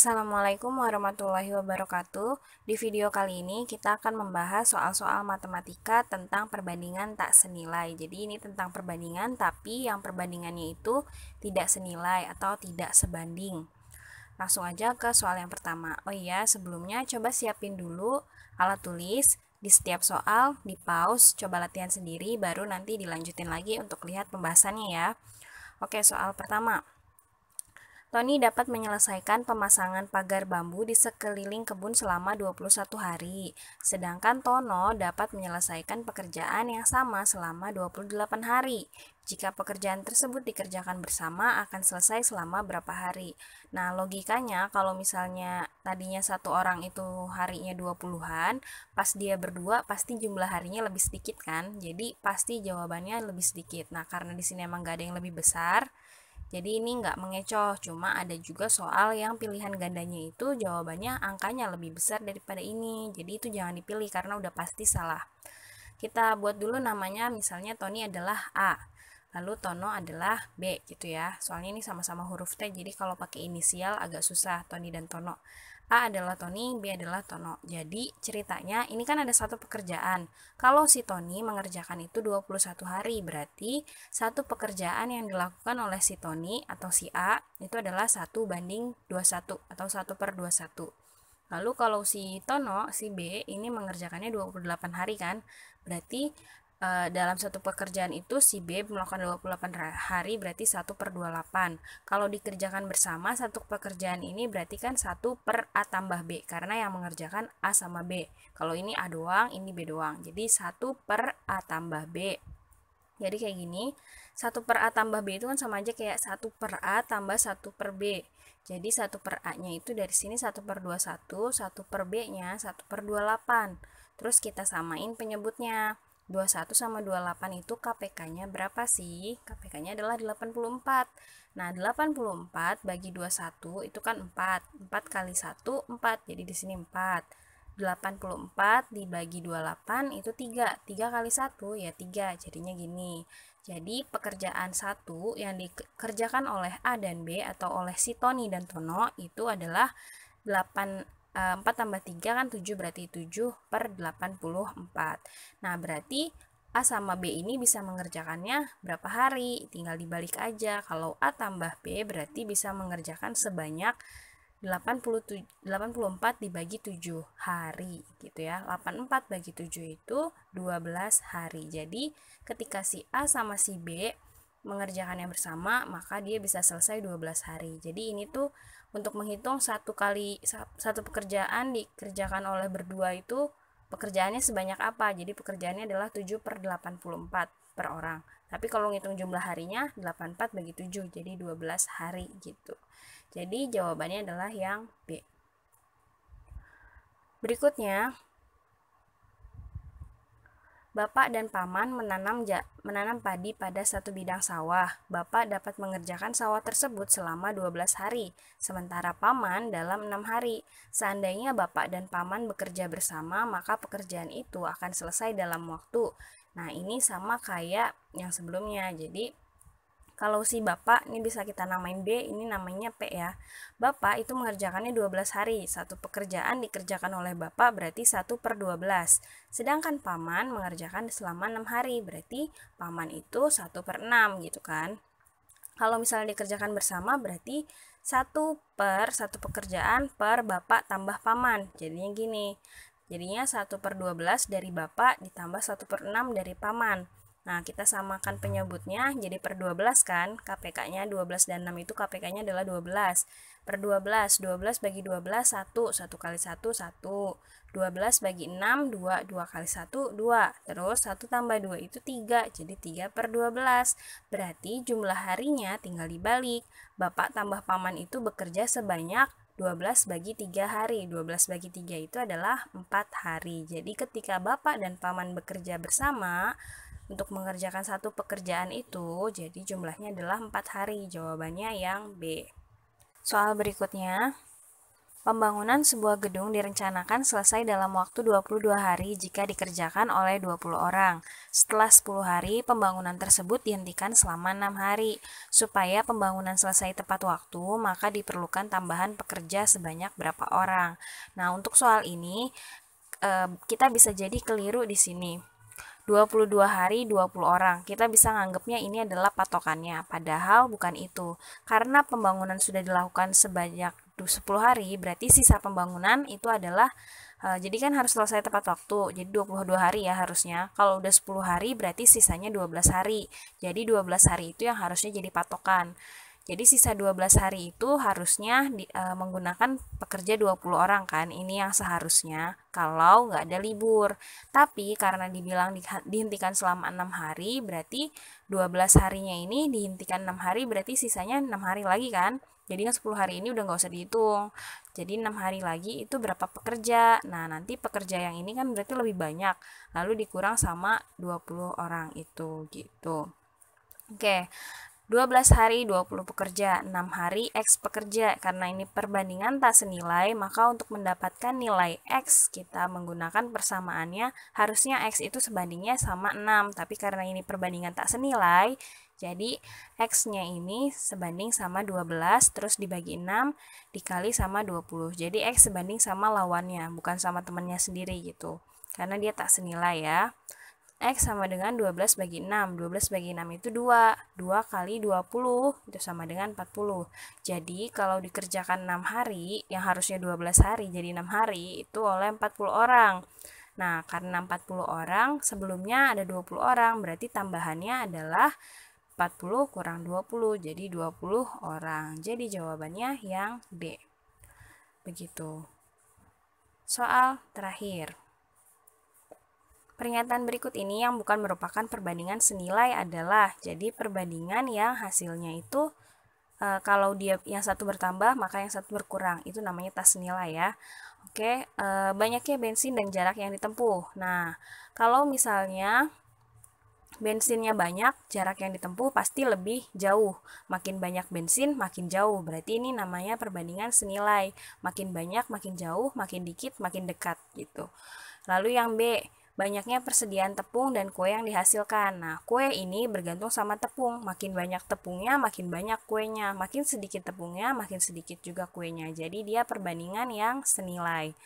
Assalamualaikum warahmatullahi wabarakatuh. Di video kali ini kita akan membahas soal-soal matematika tentang perbandingan tak senilai. Jadi ini tentang perbandingan tapi yang perbandingannya itu tidak senilai atau tidak sebanding. Langsung aja ke soal yang pertama. Oh iya, sebelumnya coba siapin dulu alat tulis di setiap soal, di pause, coba latihan sendiri baru nanti dilanjutin lagi untuk lihat pembahasannya ya. Oke, soal pertama. Tony dapat menyelesaikan pemasangan pagar bambu di sekeliling kebun selama 21 hari, sedangkan Tono dapat menyelesaikan pekerjaan yang sama selama 28 hari. Jika pekerjaan tersebut dikerjakan bersama akan selesai selama berapa hari. Nah, logikanya kalau misalnya tadinya satu orang itu harinya 20-an, pas dia berdua pasti jumlah harinya lebih sedikit kan? Jadi pasti jawabannya lebih sedikit. Nah, karena di sini emang gak ada yang lebih besar, jadi ini nggak mengecoh, cuma ada juga soal yang pilihan gandanya itu jawabannya angkanya lebih besar daripada ini. Jadi itu jangan dipilih karena udah pasti salah. Kita buat dulu namanya misalnya Tony adalah A, lalu Tono adalah B gitu ya. Soalnya ini sama-sama huruf T, jadi kalau pakai inisial agak susah Tony dan Tono. A adalah Tony, B adalah Tono. Jadi ceritanya ini kan ada satu pekerjaan. Kalau si Tony mengerjakan itu 21 hari, berarti satu pekerjaan yang dilakukan oleh si Tony atau si A itu adalah 1 banding 21 atau 1 per 21. Lalu kalau si Tono, si B ini mengerjakannya 28 hari kan, berarti uh, dalam satu pekerjaan itu si B melakukan 28 hari berarti 1 per 28 kalau dikerjakan bersama satu pekerjaan ini berarti kan 1 per A tambah B karena yang mengerjakan A sama B kalau ini A doang ini B doang jadi 1 per A tambah B jadi kayak gini 1 per A tambah B itu kan sama aja kayak 1 per A tambah 1 per B jadi 1 per A-nya itu dari sini 1 per 21, 1 per B-nya 1 per 28. Terus kita samain penyebutnya. 21 sama 28 itu KPK-nya berapa sih? KPK-nya adalah 84. Nah, 84 bagi 21 itu kan 4. 4 kali 1, 4. Jadi di sini 4. 84 dibagi 28 itu 3. 3 kali 1 ya 3. Jadinya gini. Jadi pekerjaan 1 yang dikerjakan oleh A dan B atau oleh si Tony dan Tono itu adalah 8 4 eh, tambah 3 kan 7 berarti 7 per 84. Nah, berarti A sama B ini bisa mengerjakannya berapa hari? Tinggal dibalik aja. Kalau A tambah B berarti bisa mengerjakan sebanyak 87, 84 dibagi 7 hari gitu ya. 84 bagi 7 itu 12 hari. Jadi ketika si A sama si B mengerjakannya bersama, maka dia bisa selesai 12 hari. Jadi ini tuh untuk menghitung satu kali satu pekerjaan dikerjakan oleh berdua itu pekerjaannya sebanyak apa jadi pekerjaannya adalah 7 per 84 per orang tapi kalau menghitung jumlah harinya 84 bagi 7 jadi 12 hari gitu jadi jawabannya adalah yang B berikutnya Bapak dan paman menanam ja, menanam padi pada satu bidang sawah. Bapak dapat mengerjakan sawah tersebut selama 12 hari, sementara paman dalam enam hari. Seandainya bapak dan paman bekerja bersama, maka pekerjaan itu akan selesai dalam waktu. Nah, ini sama kayak yang sebelumnya. Jadi, kalau si Bapak, ini bisa kita namain B, ini namanya P ya. Bapak itu mengerjakannya 12 hari. Satu pekerjaan dikerjakan oleh Bapak berarti 1 per 12. Sedangkan Paman mengerjakan selama 6 hari, berarti Paman itu 1 per 6 gitu kan. Kalau misalnya dikerjakan bersama berarti 1 per 1 pekerjaan per bapak tambah paman. Jadinya gini. Jadinya 1 per 12 dari bapak ditambah 1 per 6 dari paman. Nah, kita samakan penyebutnya jadi per 12 kan? KPK-nya 12 dan 6 itu KPK-nya adalah 12. Per 12, 12 bagi 12 1, 1 kali 1 1. 12 bagi 6 2, 2 kali 1 2. Terus 1 tambah 2 itu 3, jadi 3 per 12. Berarti jumlah harinya tinggal dibalik. Bapak tambah paman itu bekerja sebanyak 12 bagi 3 hari. 12 bagi 3 itu adalah 4 hari. Jadi ketika bapak dan paman bekerja bersama, untuk mengerjakan satu pekerjaan itu, jadi jumlahnya adalah 4 hari. Jawabannya yang B. Soal berikutnya, Pembangunan sebuah gedung direncanakan selesai dalam waktu 22 hari jika dikerjakan oleh 20 orang. Setelah 10 hari, pembangunan tersebut dihentikan selama 6 hari. Supaya pembangunan selesai tepat waktu, maka diperlukan tambahan pekerja sebanyak berapa orang. Nah, untuk soal ini eh, kita bisa jadi keliru di sini. 22 hari 20 orang. Kita bisa nganggapnya ini adalah patokannya, padahal bukan itu. Karena pembangunan sudah dilakukan sebanyak 10 hari, berarti sisa pembangunan itu adalah uh, jadi kan harus selesai tepat waktu. Jadi 22 hari ya harusnya. Kalau udah 10 hari berarti sisanya 12 hari. Jadi 12 hari itu yang harusnya jadi patokan. Jadi sisa 12 hari itu harusnya di, e, menggunakan pekerja 20 orang kan. Ini yang seharusnya kalau nggak ada libur. Tapi karena dibilang di, dihentikan selama 6 hari, berarti 12 harinya ini dihentikan 6 hari, berarti sisanya 6 hari lagi kan. Jadi kan 10 hari ini udah nggak usah dihitung. Jadi 6 hari lagi itu berapa pekerja. Nah, nanti pekerja yang ini kan berarti lebih banyak. Lalu dikurang sama 20 orang itu gitu. Oke. 12 hari 20 pekerja, 6 hari X pekerja. Karena ini perbandingan tak senilai, maka untuk mendapatkan nilai X, kita menggunakan persamaannya, harusnya X itu sebandingnya sama 6. Tapi karena ini perbandingan tak senilai, jadi X-nya ini sebanding sama 12, terus dibagi 6, dikali sama 20. Jadi X sebanding sama lawannya, bukan sama temannya sendiri gitu. Karena dia tak senilai ya. X sama dengan 12 bagi 6. 12 bagi 6 itu 2. 2 kali 20 itu sama dengan 40. Jadi kalau dikerjakan 6 hari, yang harusnya 12 hari jadi 6 hari itu oleh 40 orang. Nah, karena 40 orang, sebelumnya ada 20 orang, berarti tambahannya adalah 40 kurang 20, jadi 20 orang. Jadi jawabannya yang D. Begitu. Soal terakhir. Pernyataan berikut ini yang bukan merupakan perbandingan senilai adalah jadi perbandingan yang hasilnya itu e, kalau dia yang satu bertambah maka yang satu berkurang itu namanya tas senilai ya. Oke, e, banyaknya bensin dan jarak yang ditempuh. Nah, kalau misalnya bensinnya banyak, jarak yang ditempuh pasti lebih jauh. Makin banyak bensin, makin jauh. Berarti ini namanya perbandingan senilai. Makin banyak, makin jauh, makin dikit, makin dekat gitu. Lalu yang B, banyaknya persediaan tepung dan kue yang dihasilkan. Nah, kue ini bergantung sama tepung. Makin banyak tepungnya, makin banyak kuenya. Makin sedikit tepungnya, makin sedikit juga kuenya. Jadi dia perbandingan yang senilai.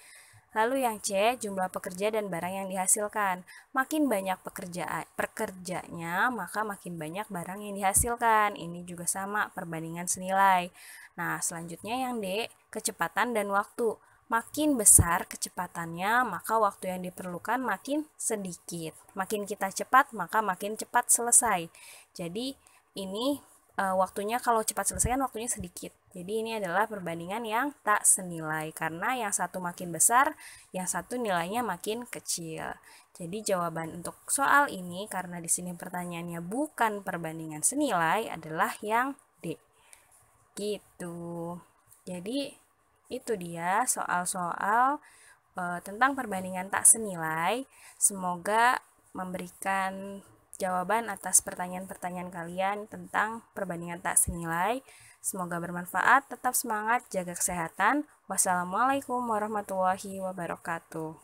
Lalu yang C, jumlah pekerja dan barang yang dihasilkan. Makin banyak pekerja pekerjanya, maka makin banyak barang yang dihasilkan. Ini juga sama perbandingan senilai. Nah, selanjutnya yang D, kecepatan dan waktu makin besar kecepatannya, maka waktu yang diperlukan makin sedikit. Makin kita cepat, maka makin cepat selesai. Jadi ini e, waktunya kalau cepat selesai kan waktunya sedikit. Jadi ini adalah perbandingan yang tak senilai karena yang satu makin besar, yang satu nilainya makin kecil. Jadi jawaban untuk soal ini karena di sini pertanyaannya bukan perbandingan senilai adalah yang D. Gitu. Jadi itu dia soal-soal e, tentang perbandingan tak senilai. Semoga memberikan jawaban atas pertanyaan-pertanyaan kalian tentang perbandingan tak senilai. Semoga bermanfaat, tetap semangat, jaga kesehatan. Wassalamualaikum warahmatullahi wabarakatuh.